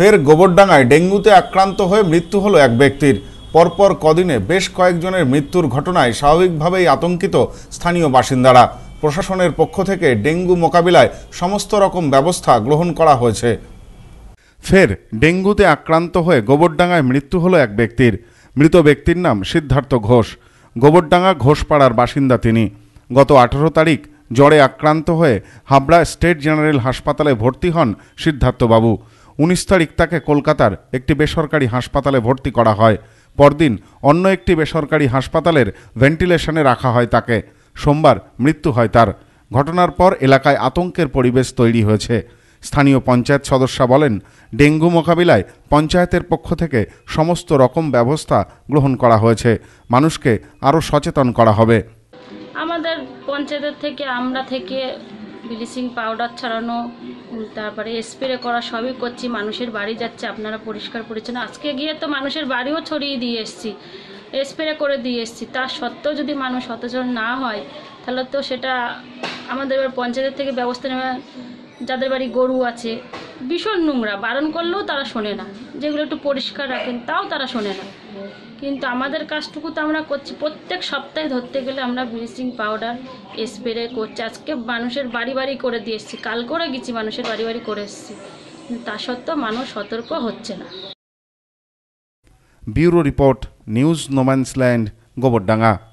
ফের গোবরডাঙ্গায় ডেঙ্গুতে আক্রান্ত হয়ে মৃত্যু হলো এক ব্যক্তির পরপর কদিনে বেশ কয়েকজনের মৃত্যুর ঘটনায় স্বাভাবিকভাবেই আতঙ্কিত স্থানীয় বাসিন্দারা প্রশাসনের পক্ষ থেকে ডেঙ্গু মোকাবিলায় সমস্ত রকম ব্যবস্থা গ্রহণ করা হয়েছে ফের ডেঙ্গুতে আক্রান্ত হয়ে গোবরডাঙ্গায় মৃত্যু হলো এক ব্যক্তির মৃত ব্যক্তির নাম সিদ্ধার্থ ঘোষ গোবরডাঙ্গা ঘোষপাড়ার বাসিন্দা তিনি গত আঠেরো তারিখ জ্বরে আক্রান্ত হয়ে হাবড়া স্টেট জেনারেল হাসপাতালে ভর্তি হন সিদ্ধার্থবাবু উনিশ তারিখ তাকে কলকাতার একটি বেসরকারি হাসপাতালে ভর্তি করা হয় পরদিন অন্য একটি বেসরকারি হাসপাতালের ভেন্টিলেশনে রাখা হয় তাকে সোমবার মৃত্যু হয় তার ঘটনার পর এলাকায় আতঙ্কের পরিবেশ তৈরি হয়েছে স্থানীয় পঞ্চায়েত সদস্যা বলেন ডেঙ্গু মোকাবিলায় পঞ্চায়েতের পক্ষ থেকে সমস্ত রকম ব্যবস্থা গ্রহণ করা হয়েছে মানুষকে আরও সচেতন করা হবে আমাদের পঞ্চায়েতের থেকে আমরা থেকে ব্লিচিং পাউডার ছাড়ানো তারপরে স্প্রে করা সবই করছি মানুষের বাড়ি যাচ্ছে আপনারা পরিষ্কার পরিচ্ছন্ন আজকে গিয়ে তো মানুষের বাড়িও ছড়িয়ে দিয়ে এসছি স্প্রে করে দিয়ে এসছি তা সত্ত্বেও যদি মানুষ সচেতন না হয় তাহলে তো সেটা আমাদের এবার পঞ্চায়েতের থেকে ব্যবস্থা নেওয়া যাদের বাড়ি গরু আছে ভীষণ নোংরা বারণ করলেও তারা শোনে না যেগুলো একটু পরিষ্কার রাখেন তাও তারা শোনে না কিন্তু আমাদের কাজটুকু তো আমরা করছি প্রত্যেক সপ্তাহে ধরতে গেলে আমরা ব্লিচিং পাউডার স্প্রে করছি আজকে মানুষের বাড়ি বাড়ি করে দিয়ে এসছি কাল করে গেছি মানুষের বাড়ি বাড়ি করে এসছি তা সত্ত্বেও মানুষ সতর্ক হচ্ছে না bureau report news no man's land Gobardanga